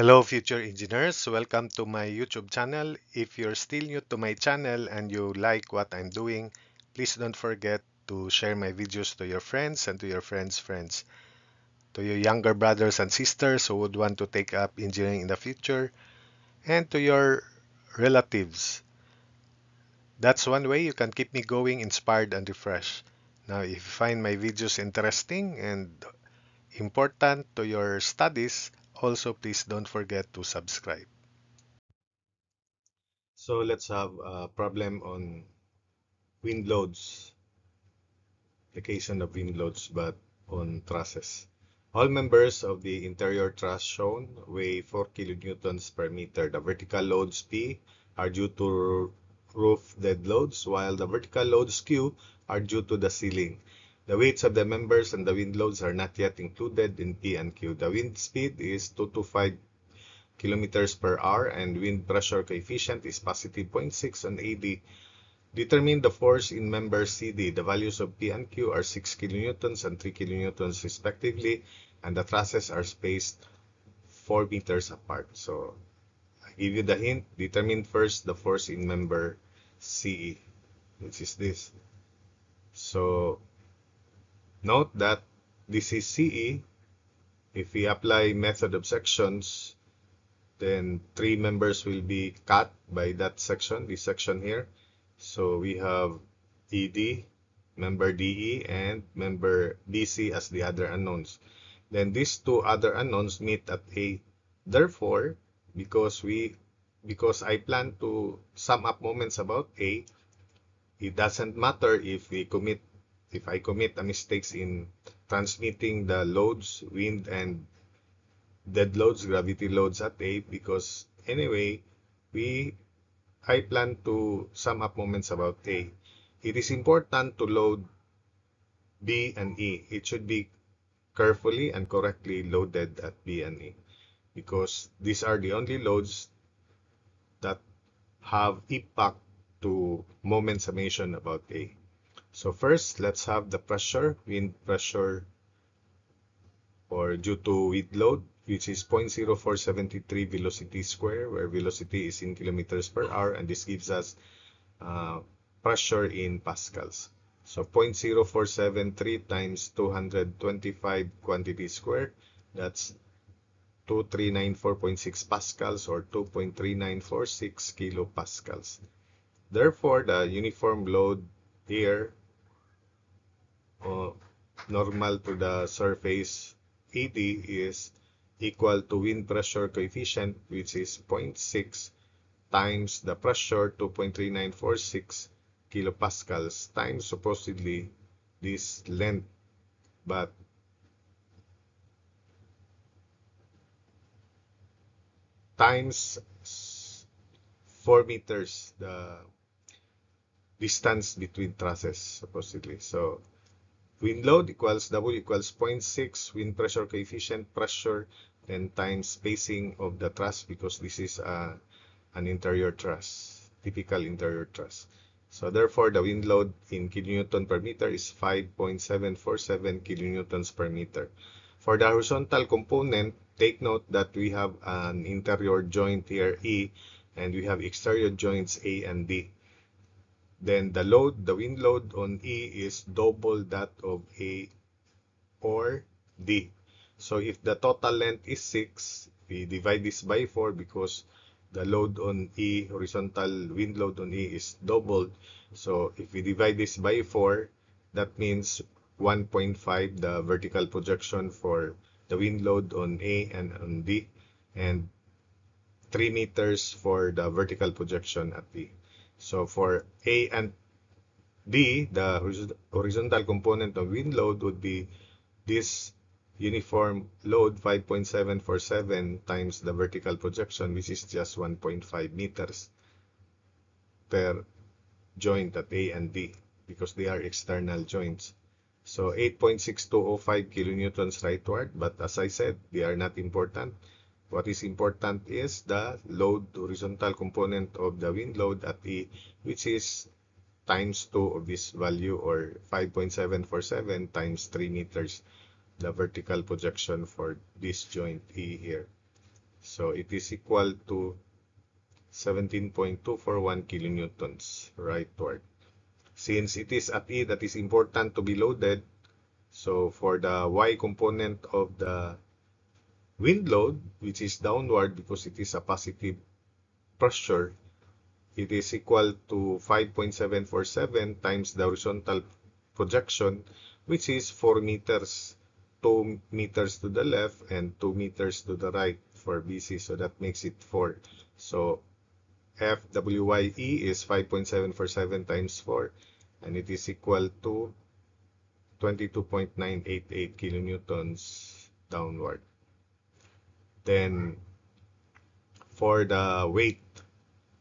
Hello future engineers, welcome to my YouTube channel. If you're still new to my channel and you like what I'm doing, please don't forget to share my videos to your friends and to your friends' friends. To your younger brothers and sisters who would want to take up engineering in the future, and to your relatives. That's one way you can keep me going inspired and refreshed. Now if you find my videos interesting and important to your studies, also, please don't forget to subscribe. So let's have a problem on wind loads, application of wind loads, but on trusses. All members of the interior truss shown weigh 4 kilonewtons per meter. The vertical loads P are due to roof dead loads, while the vertical loads Q are due to the ceiling. The weights of the members and the wind loads are not yet included in P and Q. The wind speed is 2 to 5 kilometers per hour and wind pressure coefficient is positive 0.6 and 80. Determine the force in member CD. The values of P and Q are 6 kilonewtons and 3 kilonewtons respectively and the trusses are spaced 4 meters apart. So I give you the hint. Determine first the force in member CE, which is this. So Note that this is CE. If we apply method of sections, then three members will be cut by that section, this section here. So we have ED, member DE, and member DC as the other unknowns. Then these two other unknowns meet at A. Therefore, because we because I plan to sum up moments about A, it doesn't matter if we commit if I commit a mistakes in transmitting the loads, wind and dead loads, gravity loads at A because anyway, we I plan to sum up moments about A. It is important to load B and E. It should be carefully and correctly loaded at B and E because these are the only loads that have impact to moment summation about A. So first, let's have the pressure, wind pressure or due to wind load, which is 0.0473 velocity square, where velocity is in kilometers per hour, and this gives us uh, pressure in pascals. So 0.0473 times 225 quantity square, that's 2394.6 pascals or 2.3946 kilopascals. Therefore, the uniform load here normal to the surface ed is equal to wind pressure coefficient which is 0.6 times the pressure 2.3946 kilopascals times supposedly this length but times 4 meters the distance between trusses supposedly so Wind load equals W equals 0.6 wind pressure coefficient pressure and times spacing of the truss because this is a, uh, an interior truss, typical interior truss. So therefore, the wind load in kilonewton per meter is 5.747 kilonewtons per meter. For the horizontal component, take note that we have an interior joint here E and we have exterior joints A and B. then the load, the wind load on E is double that of A or D. So if the total length is 6, we divide this by 4 because the load on E, horizontal wind load on E is doubled. So if we divide this by 4, that means 1.5 the vertical projection for the wind load on A and on D and 3 meters for the vertical projection at B. So for A and D, the horizontal component of wind load would be this uniform load 5.747 times the vertical projection, which is just 1.5 meters per joint at A and D because they are external joints. So 8.6205 kilonewtons rightward, but as I said, they are not important. What is important is the load horizontal component of the wind load at E, which is times 2 of this value or 5.747 times 3 meters, the vertical projection for this joint E here. So it is equal to 17.241 kilonewtons rightward. Since it is at E that is important to be loaded, so for the Y component of the Wind load, which is downward because it is a positive pressure, it is equal to 5.747 times the horizontal projection, which is 4 meters, 2 meters to the left and 2 meters to the right for BC. So that makes it 4. So FWYE is 5.747 times 4 and it is equal to 22.988 kilonewtons downward. Then for the weight,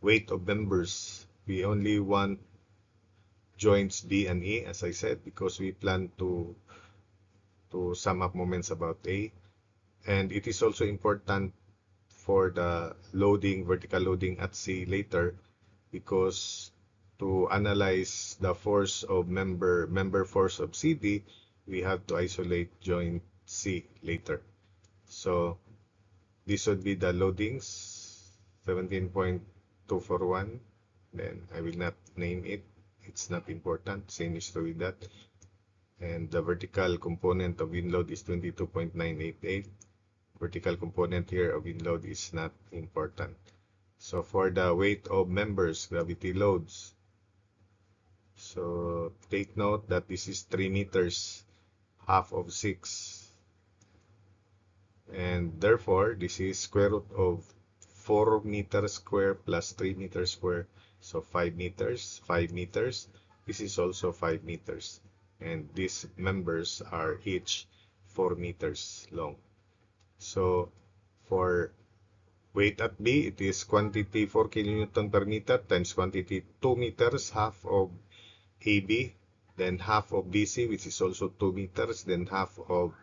weight of members, we only want joints D and E, as I said, because we plan to to sum up moments about A. And it is also important for the loading, vertical loading at C later, because to analyze the force of member, member force of CD, we have to isolate joint C later. So this would be the loadings 17.241 then I will not name it it's not important same is with that and the vertical component of load is 22.988 vertical component here of load is not important so for the weight of members gravity loads so take note that this is 3 meters half of 6 and therefore this is square root of 4 meters square plus 3 meters square so 5 meters 5 meters this is also 5 meters and these members are each 4 meters long so for weight at B it is quantity 4 kilonewton per meter times quantity 2 meters half of AB then half of BC which is also 2 meters then half of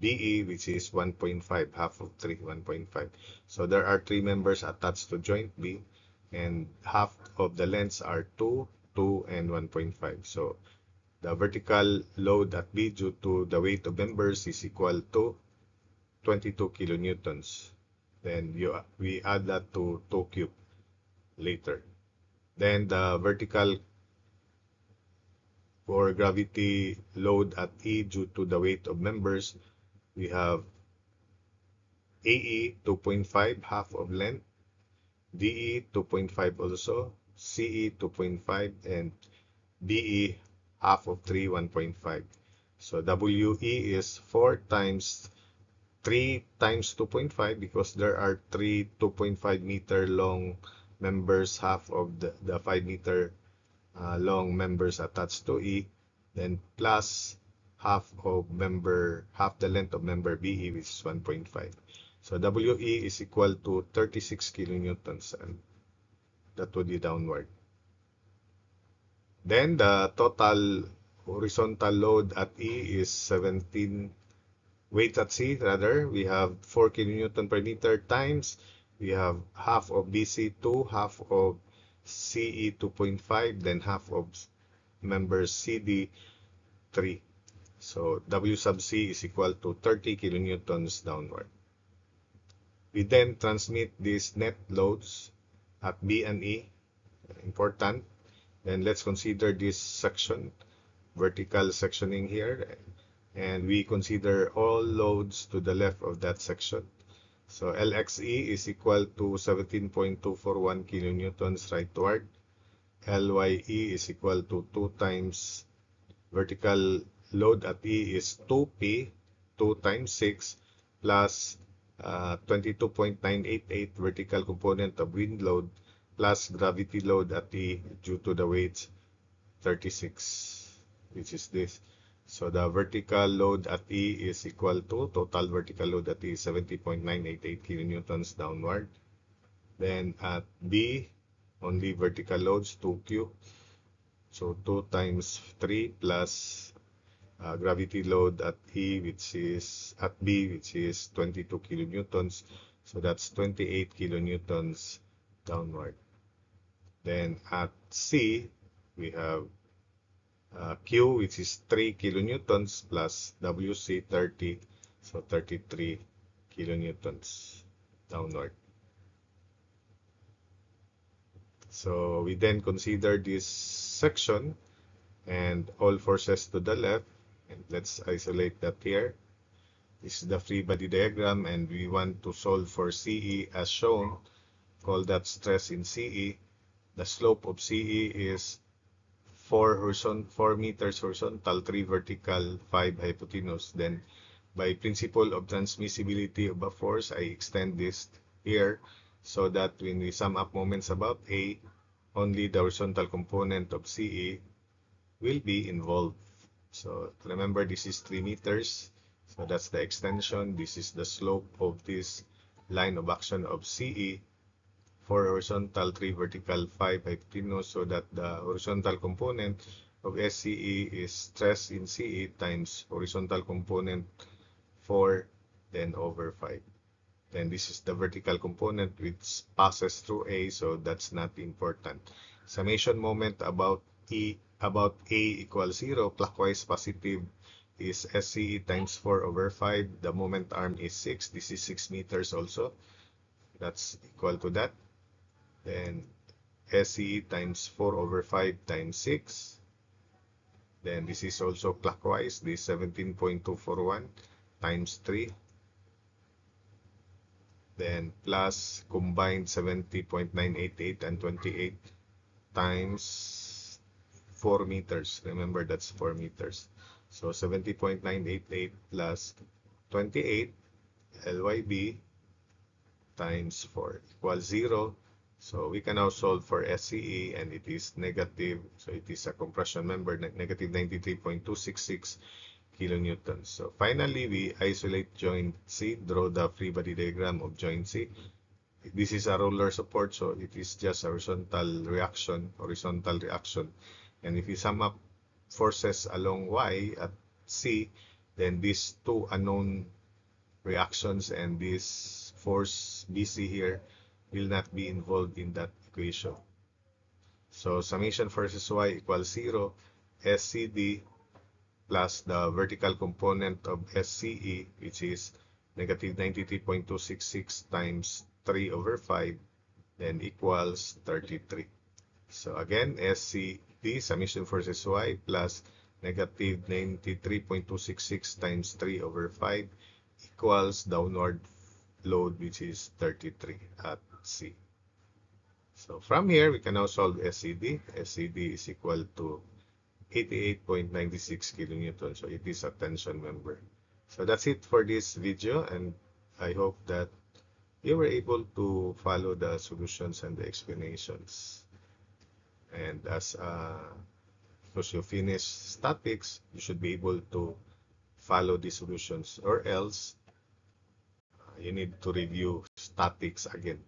DE, which is 1.5, half of 3, 1.5. So there are three members attached to joint B, and half of the lengths are 2, 2, and 1.5. So the vertical load at B due to the weight of members is equal to 22 kilonewtons. Then you, we add that to 2 cube later. Then the vertical for gravity load at E due to the weight of members we have AE 2.5 e half of length, DE 2.5 also, CE 2.5 and DE half of 3 1.5. So WE is 4 times 3 times 2.5 because there are 3 2.5 meter long members half of the, the 5 meter uh, long members attached to E then plus half of member, half the length of member BE, is 1.5. So WE is equal to 36 kilonewtons, and that would be downward. Then the total horizontal load at E is 17 weight at C rather we have 4 kilonewton per meter times we have half of BC2 half of CE 2.5 then half of member CD 3 so W sub C is equal to 30 kilonewtons downward. We then transmit these net loads at B and E, important. Then let's consider this section, vertical sectioning here. And we consider all loads to the left of that section. So LXE is equal to 17.241 kilonewtons rightward. LYE is equal to 2 times vertical load at E is 2P, 2 times 6, plus uh, 22.988 vertical component of wind load plus gravity load at E due to the weights 36, which is this. So the vertical load at E is equal to total vertical load at E 70.988 kilonewtons downward. Then at B, only vertical loads 2Q. So 2 times 3 plus uh, gravity load at E, which is at B, which is 22 kilonewtons. So that's 28 kilonewtons downward. Then at C, we have uh, Q, which is 3 kilonewtons plus WC 30, so 33 kilonewtons downward. So we then consider this section and all forces to the left and let's isolate that here. This is the free body diagram and we want to solve for CE as shown. Call that stress in CE. The slope of CE is 4, horizon, 4 meters horizontal, 3 vertical, 5 hypotenuse. Then by principle of transmissibility of a force, I extend this here so that when we sum up moments about A, only the horizontal component of CE will be involved. So remember this is 3 meters. So that's the extension. This is the slope of this line of action of CE. 4 horizontal, 3 vertical, 5 by so that the horizontal component of SCE is stress in CE times horizontal component 4 then over 5. Then this is the vertical component which passes through A so that's not important. Summation moment about E about A equals 0, clockwise positive is SCE times 4 over 5. The moment arm is 6. This is 6 meters also. That's equal to that. Then SCE times 4 over 5 times 6. Then this is also clockwise. This 17.241 times 3. Then plus combined 70.988 and 28 times 4 meters. Remember, that's 4 meters. So 70.988 plus 28 LYB times 4 equals 0. So we can now solve for SCE and it is negative. So it is a compression member, negative 93.266 kilonewtons. So finally, we isolate joint C, draw the free body diagram of joint C. This is a roller support, so it is just a horizontal reaction, horizontal reaction. And if you sum up forces along Y at C, then these two unknown reactions and this force BC here will not be involved in that equation. So summation forces Y equals 0, SCD plus the vertical component of SCE, which is negative 93.266 times 3 over 5, then equals 33. So again, SCE t summation for sy plus negative 93.266 times 3 over 5 equals downward load which is 33 at C. So from here, we can now solve SCD. SCD is equal to 88.96 kilonewton. So it is a tension member. So that's it for this video and I hope that you were able to follow the solutions and the explanations. And as uh, as statics, you should be able to follow the solutions or else uh, you need to review statics again.